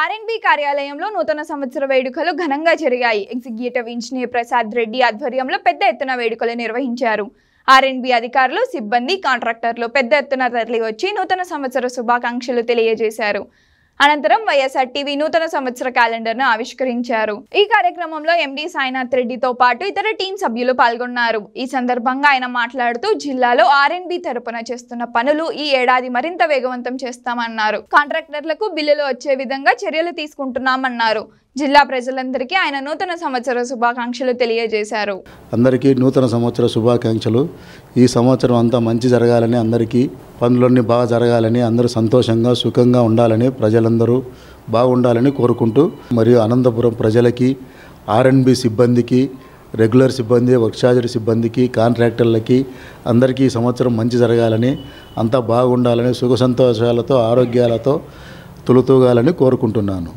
ఆర్ఎండ్బి కార్యాలయంలో నూతన సంవత్సర వేడుకలు ఘనంగా జరిగాయి ఎగ్జిక్యూటివ్ ఇంజనీర్ ప్రసాద్ రెడ్డి ఆధ్వర్యంలో పెద్ద ఎత్తున వేడుకలు నిర్వహించారు ఆర్ఎండ్బి అధికారులు సిబ్బంది కాంట్రాక్టర్లు పెద్ద ఎత్తున తరలి వచ్చి నూతన సంవత్సర శుభాకాంక్షలు తెలియజేశారు అనంతరం వైఎస్ఆర్ టీవీ నూతన సంవత్సర క్యాలెండర్ ను ఆవిష్కరించారు ఈ కార్యక్రమంలో ఎండి సాయినాథ్ రెడ్డితో పాటు ఇతర టీం సభ్యులు పాల్గొన్నారు ఈ సందర్భంగా ఆయన మాట్లాడుతూ జిల్లాలో ఆర్ఎన్బి తరపున చేస్తున్న పనులు ఈ ఏడాది మరింత వేగవంతం చేస్తామన్నారు కాంట్రాక్టర్లకు బిల్లులు వచ్చే విధంగా చర్యలు తీసుకుంటున్నామన్నారు జిల్లా ప్రజలందరికీ ఆయన నూతన సంవత్సర శుభాకాంక్షలు తెలియజేశారు అందరికీ నూతన సంవత్సర శుభాకాంక్షలు ఈ సంవత్సరం అంతా మంచి జరగాలని అందరికీ పనులన్నీ బాగా జరగాలని అందరూ సంతోషంగా సుఖంగా ఉండాలని ప్రజలందరూ బాగుండాలని కోరుకుంటూ మరియు అనంతపురం ప్రజలకి ఆర్ఎన్బి సిబ్బందికి రెగ్యులర్ సిబ్బంది వర్క్షాజుడి సిబ్బందికి కాంట్రాక్టర్లకి అందరికీ ఈ సంవత్సరం మంచి జరగాలని అంతా బాగుండాలని సుఖ సంతోషాలతో ఆరోగ్యాలతో తులుతూగాలని కోరుకుంటున్నాను